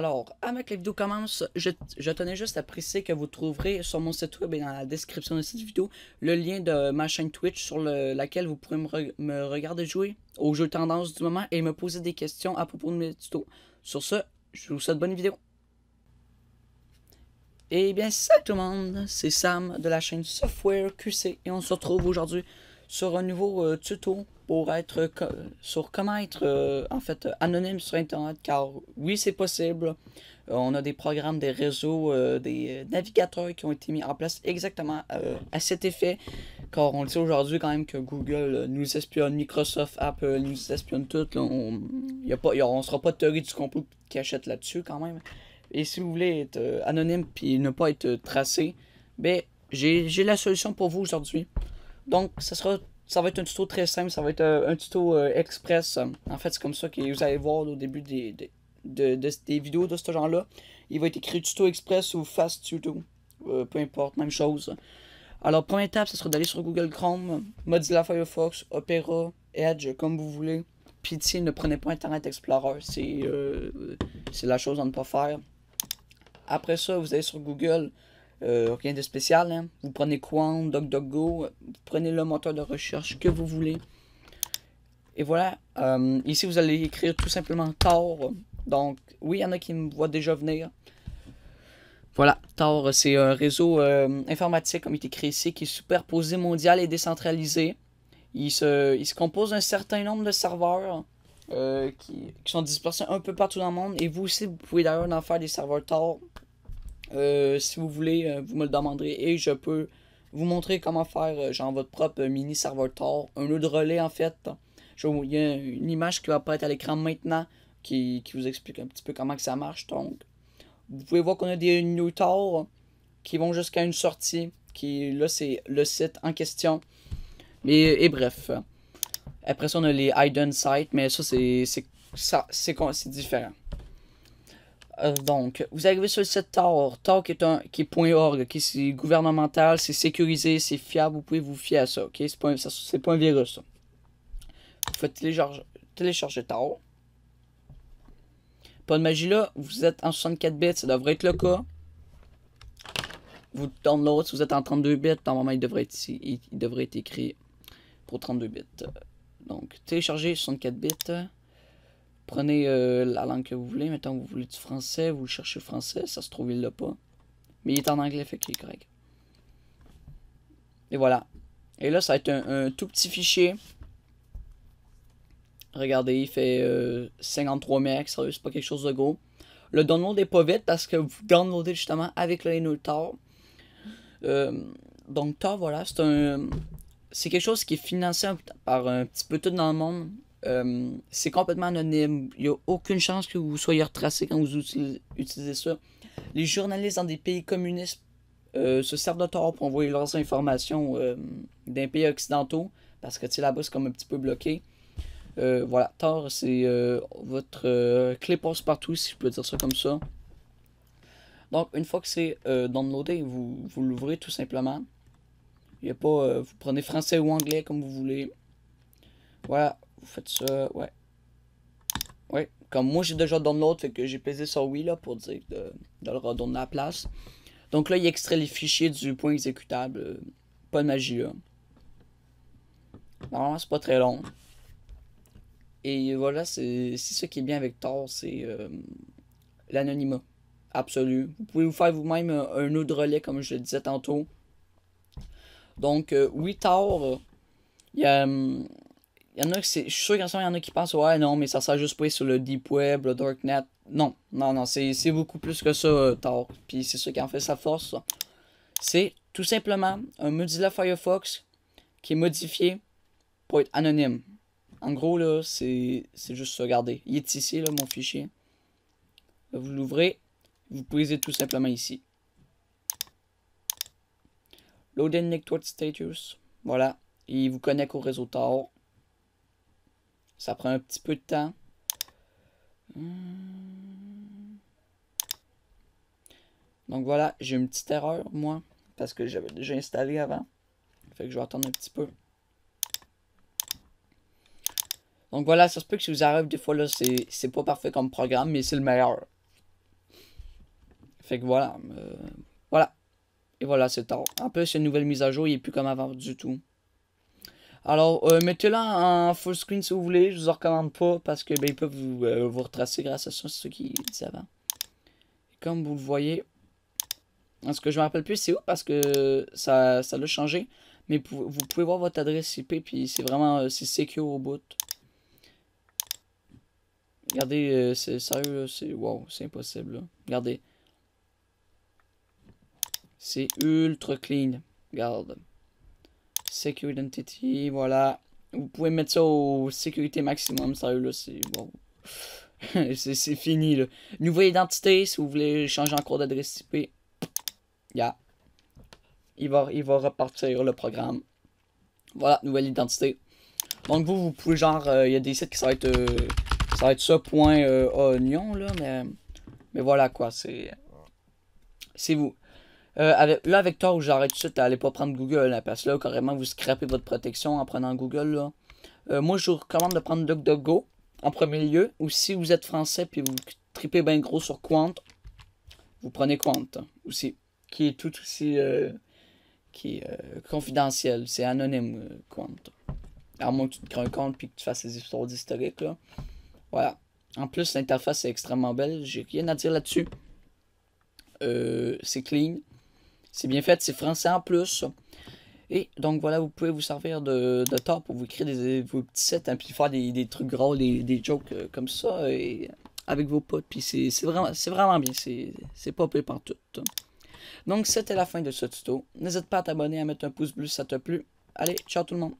Alors, avant que la vidéo commence, je, tenais juste à préciser que vous trouverez sur mon site web et dans la description de cette vidéo le lien de ma chaîne Twitch sur laquelle vous pourrez me, regarder jouer aux jeux tendance du moment et me poser des questions à propos de mes tutos. Sur ce, je vous souhaite bonne vidéo. Et eh bien, salut tout le monde, c'est Sam de la chaîne Software QC et on se retrouve aujourd'hui sur un nouveau euh, tuto pour être sur comment être euh, en fait euh, anonyme sur internet car oui c'est possible euh, on a des programmes des réseaux des navigateurs qui ont été mis en place exactement à cet effet car on le sait aujourd'hui quand même que Google nous espionne Microsoft Apple nous espionne tout là, on y a pas on sera pas de théorie du complot qui achète là-dessus quand même et si vous voulez être anonyme puis ne pas être tracé ben j'ai la solution pour vous aujourd'hui donc, ça sera ça va être un tuto très simple, ça va être euh, un, tuto euh, express. En fait, c'est comme ça que vous allez voir au début des, vidéos de ce genre-là. Il va être écrit tuto express ou fast tuto. Euh, peu importe, même chose. Alors, première étape, ce sera d'aller sur Google Chrome, Mozilla Firefox, Opera, Edge, comme vous voulez. Pitié, ne prenez pas Internet Explorer, c'est euh, la chose à ne pas faire. Après ça, vous allez sur Google, euh, rien de spécial. Hein. Vous prenez Quant, DocDocGo, vous prenez le moteur de recherche que vous voulez. Et voilà. Euh, ici, vous allez écrire tout simplement TOR. Donc, oui, il y en a qui me voient déjà venir. Voilà, TOR, c'est un réseau euh, informatique, comme il est écrit ici, qui est superposé, mondial et décentralisé. Il se, compose d'un certain nombre de serveurs qui, qui, sont dispersés un peu partout dans le monde. Et vous aussi, vous pouvez d'ailleurs en faire des serveurs TOR euh, si vous voulez, euh, vous me le demanderez et je peux vous montrer comment faire euh, genre votre propre mini serveur Tor, un nœud de relais en fait. il y a une image qui va apparaître à l'écran maintenant qui, vous explique un petit peu comment que ça marche. Donc, vous pouvez voir qu'on a des nœuds Tor qui vont jusqu'à une sortie qui là c'est le site en question. Et, bref. Après ça on a les hidden sites mais ça c'est c'est différent. Euh, donc, vous arrivez sur le site TOR. TOR qui est, qui est .org, c'est gouvernemental, c'est sécurisé, c'est fiable, vous pouvez vous fier à ça, ok? C'est pas, un, virus, ça. Vous faites télécharger, télécharger TOR. Pas de magie là, vous êtes en 64 bits, ça devrait être le cas. Vous download, si vous êtes en 32 bits, normalement il devrait être, devrait être écrit pour 32 bits. Donc, télécharger 64 bits. Prenez euh, la langue que vous voulez. Mettons, vous voulez du français, vous cherchez français. Ça se trouve, il l'a pas. Mais il est en anglais, fait qu'il est correct. Et voilà. Et là, ça va être un, tout petit fichier. Regardez, il fait 53 euh, mb, Sérieux, c'est pas quelque chose de gros. Le download est pas vite parce que vous downloadez justement avec le euh, donc, Tor, voilà, c'est un. C'est quelque chose qui est financé par un petit peu tout dans le monde. Euh, c'est complètement anonyme. Il n'y a aucune chance que vous soyez retracé quand vous utilisez ça. Les journalistes dans des pays communistes euh, se servent de tort pour envoyer leurs informations euh, d'un pays occidentaux parce que là-bas, c'est comme un petit peu bloqué. voilà, tort, c'est votre clé passe partout, si je peux dire ça comme ça. Donc, une fois que c'est downloadé, vous, vous l'ouvrez tout simplement. pas, vous prenez français ou anglais comme vous voulez. Voilà, vous faites ça, ouais. Ouais, comme moi j'ai déjà download, fait que j'ai pesé sur oui là pour dire de, de le redonner à la place. Donc là, il extrait les fichiers du point exécutable. Pas de magie là. Non, c'est pas très long. Et voilà, c'est ce qui est bien avec Tor, c'est euh, l'anonymat absolu. Vous pouvez vous faire vous-même euh, un, autre relais, comme je le disais tantôt. Donc, euh, oui, Tor, il y a. Hum, en je suis sûr qu'il y en a qui pensent, ouais, non, mais ça sert juste pas sur le Deep Web, le Darknet. Non, non, non, c'est beaucoup plus que ça, euh, Tor. Puis c'est ça qui en fait sa force, C'est tout simplement un Mozilla Firefox qui est modifié pour être anonyme. En gros, là, c'est juste ça, regardez. Il est ici, là, mon fichier. vous l'ouvrez, vous posez tout simplement ici. Loading network status. Voilà. il vous connecte au réseau Tor. Ça prend un petit peu de temps. Hmm. Donc voilà, j'ai une petite erreur, moi, parce que j'avais déjà installé avant. Fait que je vais attendre un petit peu. Donc voilà, ça se peut que si vous arrive des fois, là, c'est pas parfait comme programme, mais c'est le meilleur. Fait que voilà. Euh, voilà. Et voilà, c'est un En plus, une nouvelle mise à jour, il n'est plus comme avant du tout. Alors, euh, mettez-la en full screen si vous voulez. Je vous recommande pas parce que ben, peuvent euh, vous, retracer grâce à ça, c'est ce qui disaient comme vous le voyez, ce que je me rappelle plus c'est où parce que ça, ça l'a changé. Mais vous, pouvez voir votre adresse IP puis c'est vraiment euh, c'est secure au bout. Regardez, c'est sérieux, c'est wow, c'est impossible. Là. Regardez. C'est ultra clean. Regarde. Secure Identity, voilà. Vous pouvez mettre ça au sécurité maximum, sérieux, là, c'est bon. c'est fini, là. Nouvelle identité, si vous voulez changer encore d'adresse IP. Yeah. Il va, il va repartir le programme. Voilà, nouvelle identité. Donc vous, vous pouvez genre, euh, il y a des sites qui ça va être, ça va être ça point euh, oignon là, mais, mais voilà quoi, c'est, c'est vous. Euh, avec, là, avec toi, où j'arrête tout de suite, aller pas prendre Google, hein, parce que là, carrément, vous scrapez votre protection en prenant Google. Là. Euh, moi, je vous recommande de prendre DuckDuckGo en premier lieu, ou si vous êtes français puis vous tripez bien gros sur Quant, vous prenez Quant aussi, qui est tout aussi euh, qui est, euh, confidentiel, c'est anonyme Quant. À moins que tu te crées un compte puis que tu fasses des histoires d'historique. Là. Voilà. En plus, l'interface est extrêmement belle, j'ai rien à dire là-dessus. c'est clean. C'est bien fait, c'est français en plus. Et donc voilà, vous pouvez vous servir de, de top pour vous créer des, vos petits sets, et hein, puis faire des, trucs gros, des, jokes euh, comme ça, avec vos potes. Puis c'est vraiment, vraiment bien, c'est pas pire par tout. Donc c'était la fin de ce tuto. N'hésite pas à t'abonner, à mettre un pouce bleu si ça te plu. Allez, ciao tout le monde.